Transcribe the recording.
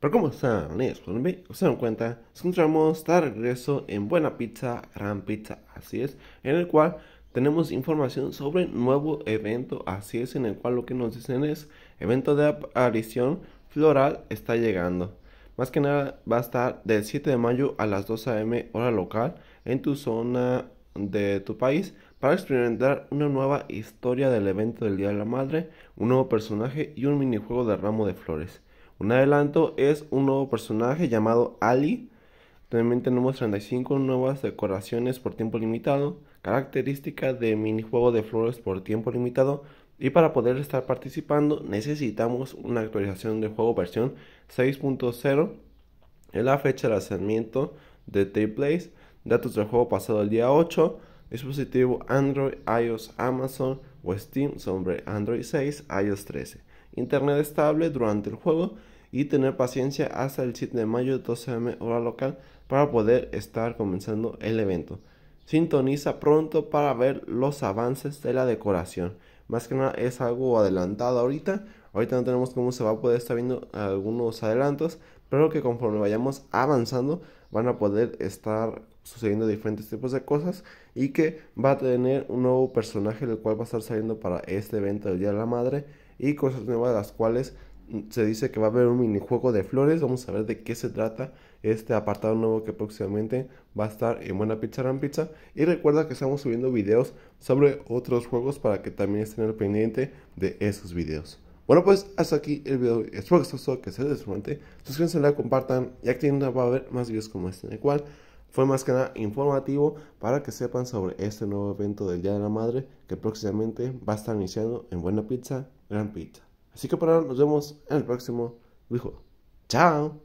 Pero como están les pues, se dan cuenta, nos encontramos de regreso en Buena Pizza, Gran Pizza, así es, en el cual tenemos información sobre nuevo evento, así es, en el cual lo que nos dicen es, evento de aparición floral está llegando. Más que nada va a estar del 7 de mayo a las 2 a.m. hora local en tu zona de tu país para experimentar una nueva historia del evento del Día de la Madre, un nuevo personaje y un minijuego de ramo de flores. Un adelanto es un nuevo personaje llamado Ali. También tenemos 35 nuevas decoraciones por tiempo limitado, característica de minijuego de flores por tiempo limitado. Y para poder estar participando necesitamos una actualización de juego versión 6.0 en la fecha de lanzamiento de Take Place, datos del juego pasado el día 8, dispositivo Android, iOS, Amazon o Steam sobre Android 6, iOS 13 internet estable durante el juego y tener paciencia hasta el 7 de mayo 12 am hora local para poder estar comenzando el evento. Sintoniza pronto para ver los avances de la decoración. Más que nada es algo adelantado ahorita. Ahorita no tenemos cómo se va a poder estar viendo algunos adelantos, pero que conforme vayamos avanzando van a poder estar sucediendo diferentes tipos de cosas y que va a tener un nuevo personaje el cual va a estar saliendo para este evento del Día de la Madre y cosas nuevas las cuales mm, se dice que va a haber un minijuego de flores. Vamos a ver de qué se trata este apartado nuevo que próximamente va a estar en Buena Pizza gran Pizza. Y recuerda que estamos subiendo videos sobre otros juegos para que también estén al pendiente de esos videos. Bueno pues hasta aquí el video, espero que les que se les Suscríbanse, suscríbanse, la compartan y va a haber más videos como este en fue más que nada informativo para que sepan sobre este nuevo evento del Día de la Madre que próximamente va a estar iniciando en Buena Pizza, Gran Pizza. Así que por ahora nos vemos en el próximo video. ¡Chao!